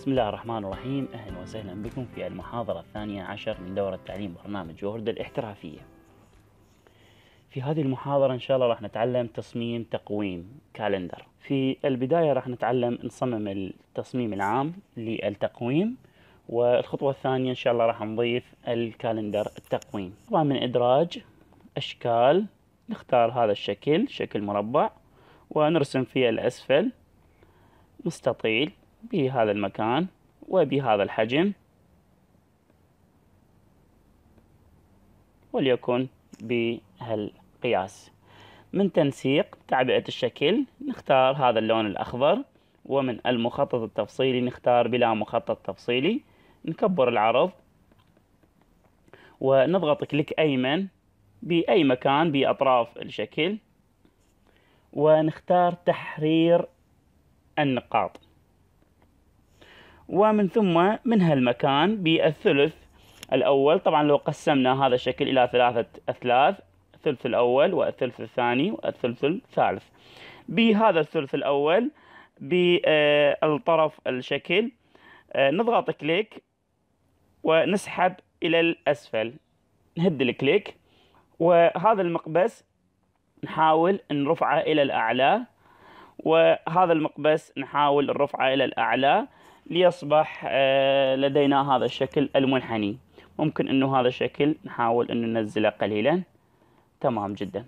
بسم الله الرحمن الرحيم أهلا وسهلا بكم في المحاضرة الثانية عشر من دورة تعليم برنامج وورد الاحترافية في هذه المحاضرة إن شاء الله راح نتعلم تصميم تقويم كالندر في البداية راح نتعلم نصمم التصميم العام للتقويم والخطوة الثانية إن شاء الله راح نضيف الكالندر التقويم طبعا من إدراج أشكال نختار هذا الشكل شكل مربع ونرسم فيه الأسفل مستطيل بهذا المكان وبهذا الحجم وليكن بهالقياس من تنسيق تعبئة الشكل نختار هذا اللون الأخضر ومن المخطط التفصيلي نختار بلا مخطط تفصيلي نكبر العرض ونضغط كليك أيمن بأي مكان بأطراف الشكل ونختار تحرير النقاط ومن ثم من هالمكان بالثلث الأول طبعا لو قسمنا هذا الشكل إلى ثلاثة أثلاث الثلث الأول والثلث الثاني والثلث الثالث بهذا الثلث الأول بالطرف الشكل نضغط كليك ونسحب إلى الأسفل نهد الكليك وهذا المقبس نحاول نرفعه إلى الأعلى وهذا المقبس نحاول نرفعه إلى الأعلى ليصبح آه، لدينا هذا الشكل المنحني ممكن انه هذا الشكل نحاول ان ننزله قليلا تمام جدا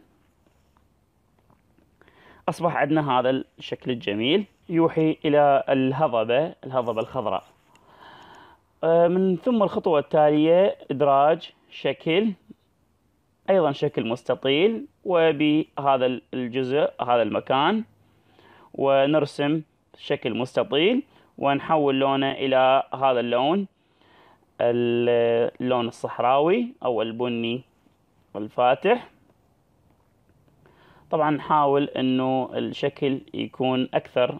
اصبح عندنا هذا الشكل الجميل يوحي الى الهضبة الهضبة الخضراء آه، من ثم الخطوة التالية ادراج شكل ايضا شكل مستطيل وبهذا الجزء هذا المكان ونرسم شكل مستطيل ونحول لونه إلى هذا اللون اللون الصحراوي أو البني الفاتح طبعا نحاول أنه الشكل يكون أكثر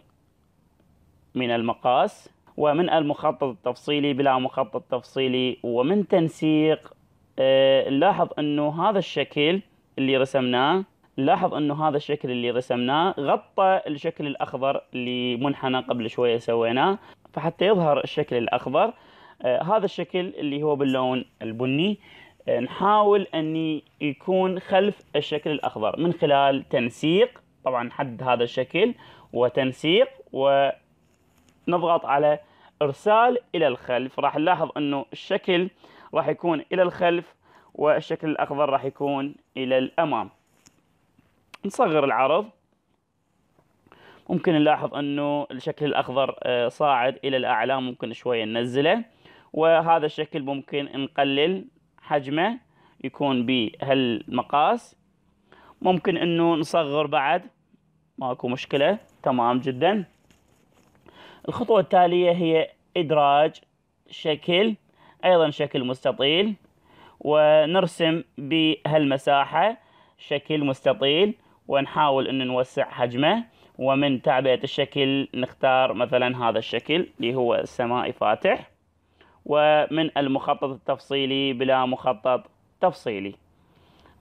من المقاس ومن المخطط التفصيلي بلا مخطط تفصيلي ومن تنسيق آه، نلاحظ أنه هذا الشكل اللي رسمناه نلاحظ انه هذا الشكل اللي رسمناه غطى الشكل الاخضر اللي منحنى قبل شويه سويناه فحتى يظهر الشكل الاخضر آه هذا الشكل اللي هو باللون البني آه نحاول ان يكون خلف الشكل الاخضر من خلال تنسيق طبعا حد هذا الشكل وتنسيق ونضغط على ارسال الى الخلف راح نلاحظ انه الشكل راح يكون الى الخلف والشكل الاخضر راح يكون الى الامام نصغر العرض ممكن نلاحظ انه الشكل الاخضر آه، صاعد الى الاعلى ممكن شوية ننزله وهذا الشكل ممكن نقلل حجمه يكون بهالمقاس ممكن انه نصغر بعد ماكو مشكلة تمام جدا الخطوة التالية هي ادراج شكل ايضا شكل مستطيل ونرسم بهالمساحة شكل مستطيل ونحاول أن نوسع حجمه ومن تعبئة الشكل نختار مثلا هذا الشكل اللي هو السماء فاتح ومن المخطط التفصيلي بلا مخطط تفصيلي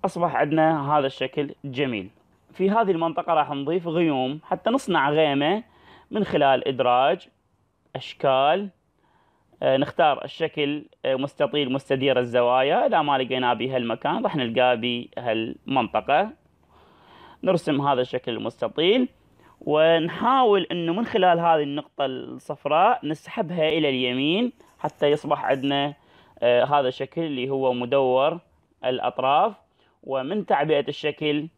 أصبح عندنا هذا الشكل جميل في هذه المنطقة راح نضيف غيوم حتى نصنع غيمة من خلال إدراج أشكال آه، نختار الشكل آه، مستطيل مستدير الزوايا إذا ما لقيناه بهالمكان راح نلقاه بهالمنطقة نرسم هذا الشكل المستطيل ونحاول انه من خلال هذه النقطة الصفراء نسحبها الى اليمين حتى يصبح عندنا آه، هذا الشكل اللي هو مدور الاطراف ومن تعبئة الشكل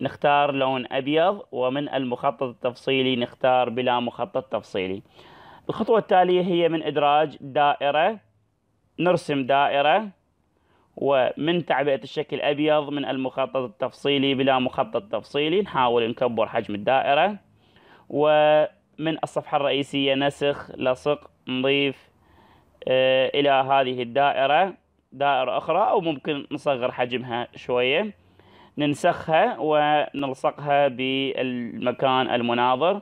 نختار لون ابيض ومن المخطط التفصيلي نختار بلا مخطط تفصيلي الخطوة التالية هي من ادراج دائرة نرسم دائرة ومن تعبئة الشكل أبيض من المخطط التفصيلي بلا مخطط تفصيلي نحاول نكبر حجم الدائرة ومن الصفحة الرئيسية نسخ لصق نضيف آه، إلى هذه الدائرة دائرة أخرى أو ممكن نصغر حجمها شوية ننسخها ونلصقها بالمكان المناظر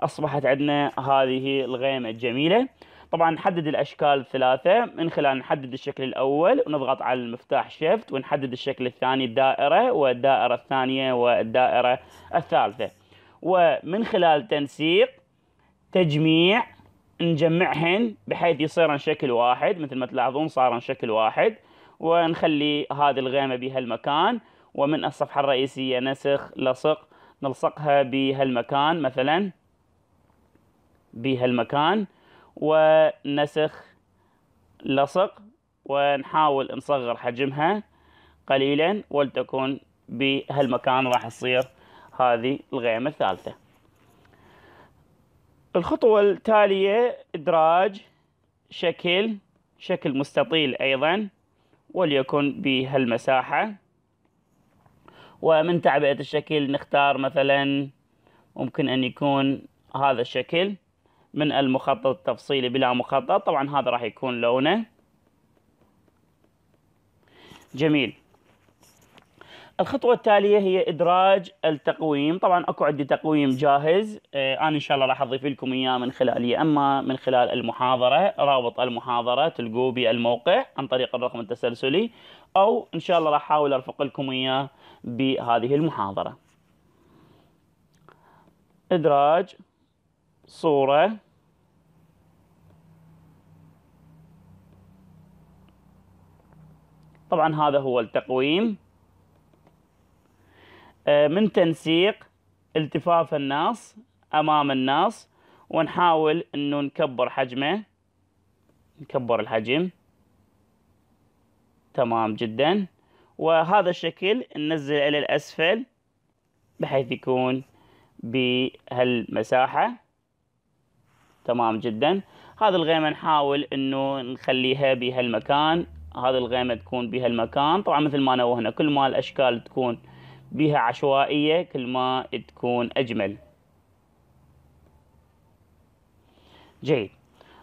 أصبحت عندنا هذه الغيمة الجميلة طبعا نحدد الاشكال الثلاثه من خلال نحدد الشكل الاول ونضغط على المفتاح شيفت ونحدد الشكل الثاني الدائره والدائره الثانيه والدائره الثالثه ومن خلال تنسيق تجميع نجمعهن بحيث يصيرن شكل واحد مثل ما تلاحظون صارن شكل واحد ونخلي هذه الغيمه بهالمكان ومن الصفحه الرئيسيه نسخ لصق نلصقها بهالمكان مثلا بهالمكان ونسخ لصق ونحاول نصغر حجمها قليلا ولتكون بهالمكان راح تصير هذه الغيمة الثالثة الخطوة التالية إدراج شكل شكل مستطيل أيضا وليكن بهالمساحة ومن تعبئة الشكل نختار مثلا ممكن أن يكون هذا الشكل من المخطط التفصيلي بلا مخطط طبعا هذا راح يكون لونه جميل الخطوة التالية هي إدراج التقويم طبعا أكو عندي تقويم جاهز آه، أنا إن شاء الله راح أضيف لكم إياه من خلال يا أما من خلال المحاضرة رابط المحاضرة تلقوه بالموقع عن طريق الرقم التسلسلي أو إن شاء الله راح أحاول أرفق لكم إياه بهذه المحاضرة إدراج صورة طبعا هذا هو التقويم آه، من تنسيق التفاف الناس امام الناس ونحاول انه نكبر حجمه نكبر الحجم تمام جدا وهذا الشكل ننزل الى الاسفل بحيث يكون بهالمساحة تمام جدا هذا الغيمة نحاول انه نخليها بهالمكان هذه الغيمه تكون بها المكان طبعا مثل ما نوهنا كل ما الاشكال تكون بها عشوائيه كل ما تكون اجمل جيد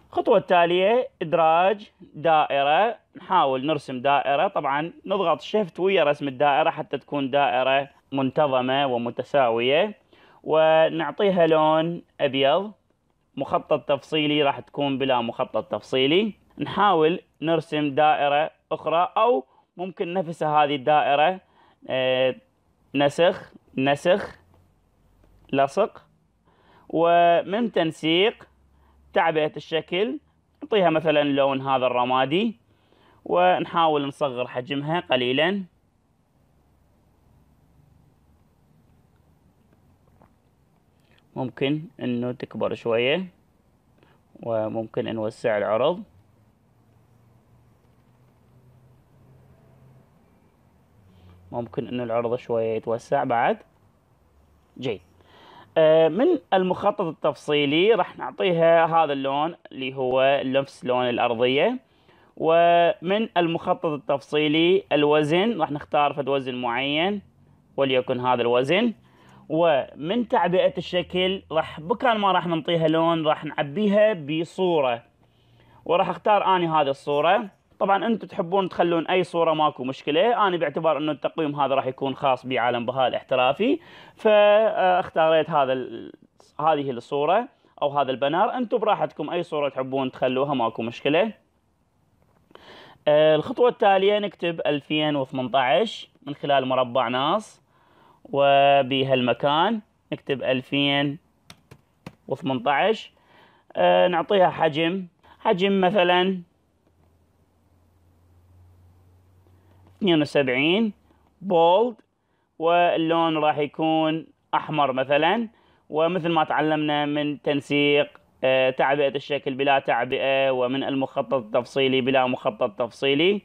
الخطوة التالية إدراج دائرة نحاول نرسم دائرة طبعا نضغط شيفت ويا رسم الدائرة حتى تكون دائرة منتظمة ومتساوية ونعطيها لون أبيض مخطط تفصيلي راح تكون بلا مخطط تفصيلي نحاول نرسم دائرة أخرى أو ممكن نفس هذه الدائرة آه، نسخ نسخ لصق ومن تنسيق تعبئة الشكل نعطيها مثلا لون هذا الرمادي ونحاول نصغر حجمها قليلا ممكن انه تكبر شوية وممكن نوسع العرض ممكن أن العرض شوية يتوسع بعد جيد آه، من المخطط التفصيلي راح نعطيها هذا اللون اللي هو نفس لون الأرضية ومن المخطط التفصيلي الوزن راح نختار فد وزن معين وليكن هذا الوزن ومن تعبئة الشكل راح بكان ما راح نعطيها لون راح نعبيها بصورة وراح اختار اني هذه الصورة طبعا انتم تحبون تخلون اي صوره ماكو مشكله انا باعتبار انه التقويم هذا راح يكون خاص بعالم بهاء الاحترافي فاختاريت هذا هذه الصوره او هذا البنر انتم براحتكم اي صوره تحبون تخلوها ماكو مشكله آه، الخطوه التاليه نكتب 2018 من خلال مربع ناص وبهالمكان نكتب 2018 آه، نعطيها حجم حجم مثلا 72 بولد واللون راح يكون احمر مثلا ومثل ما تعلمنا من تنسيق آه، تعبئة الشكل بلا تعبئة ومن المخطط التفصيلي بلا مخطط تفصيلي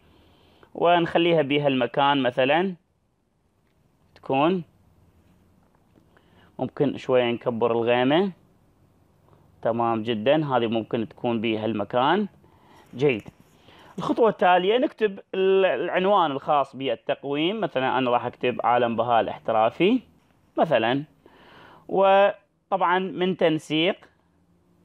ونخليها بهالمكان مثلا تكون ممكن شوية نكبر الغيمة تمام جدا هذه ممكن تكون بهالمكان جيد الخطوة التالية نكتب العنوان الخاص بالتقويم مثلا أنا راح أكتب عالم بهاء الاحترافي مثلا وطبعا من تنسيق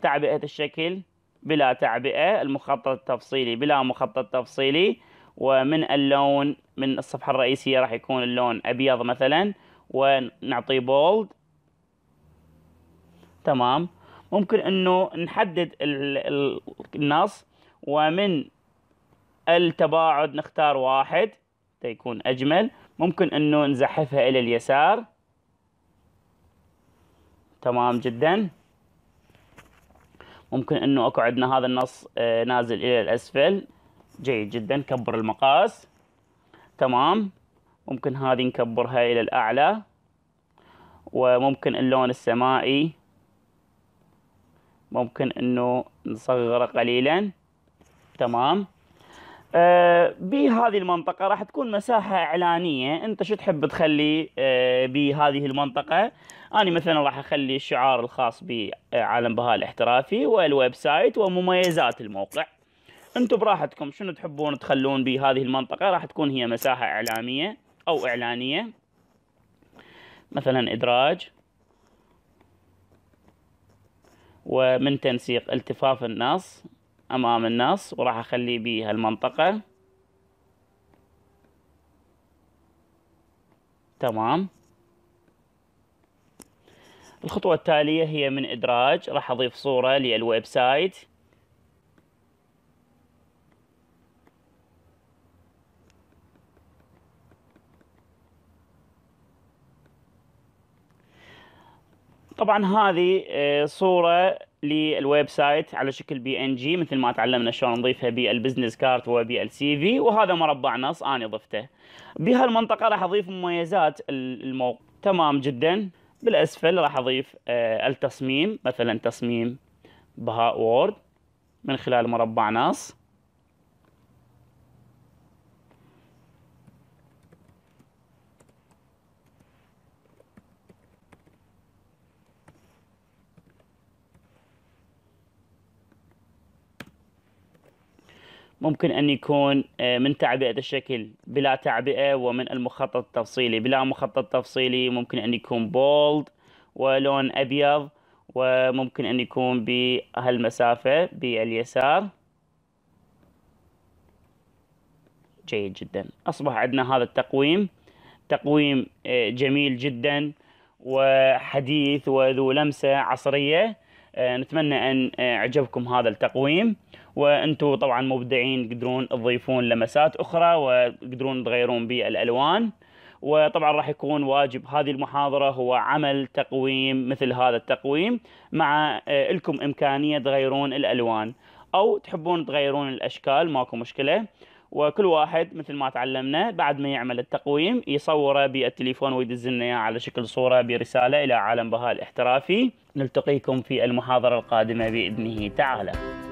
تعبئة الشكل بلا تعبئة المخطط التفصيلي بلا مخطط تفصيلي ومن اللون من الصفحة الرئيسية راح يكون اللون أبيض مثلا ونعطي بولد تمام ممكن انه نحدد النص ومن التباعد نختار واحد تيكون أجمل ممكن أنه نزحفها إلى اليسار تمام جدا ممكن أنه أكو عندنا هذا النص آه، نازل إلى الأسفل جيد جدا كبر المقاس تمام ممكن هذه نكبرها إلى الأعلى وممكن اللون السمائي ممكن أنه نصغره قليلا تمام آه، بهذه المنطقة راح تكون مساحة إعلانية أنت شو تحب تخلي آه، بهذه المنطقة أنا مثلا راح أخلي الشعار الخاص بعالم بهاء الاحترافي والويب سايت ومميزات الموقع أنتم براحتكم شنو تحبون تخلون بهذه المنطقة راح تكون هي مساحة إعلامية أو إعلانية مثلا إدراج ومن تنسيق التفاف النص امام النص وراح اخليه بهالمنطقة تمام الخطوة التالية هي من إدراج راح أضيف صورة للويب سايت طبعا هذه آه، صورة للويب سايت على شكل بي ان جي مثل ما تعلمنا شلون نضيفها بالبزنس كارت وبالسي في وهذا مربع نص انا ضفته بهالمنطقه راح اضيف مميزات الموقع تمام جدا بالاسفل راح اضيف آه، التصميم مثلا تصميم بهاء وورد من خلال مربع نص ممكن أن يكون آه، من تعبئة الشكل بلا تعبئة ومن المخطط التفصيلي بلا مخطط تفصيلي ممكن أن يكون بولد ولون أبيض وممكن أن يكون بهالمسافة باليسار جيد جدا أصبح عندنا هذا التقويم تقويم آه، جميل جدا وحديث وذو لمسة عصرية آه، نتمنى أن آه، عجبكم هذا التقويم وأنتم طبعا مبدعين تقدرون تضيفون لمسات أخرى وتقدرون تغيرون بالألوان وطبعا راح يكون واجب هذه المحاضرة هو عمل تقويم مثل هذا التقويم مع آه، لكم إمكانية تغيرون الألوان أو تحبون تغيرون الأشكال ماكو مشكلة وكل واحد مثل ما تعلمنا بعد ما يعمل التقويم يصوره بالتليفون ويدز لنا على شكل صوره برساله الى عالم بهاء الاحترافي نلتقيكم في المحاضره القادمه باذنه تعالى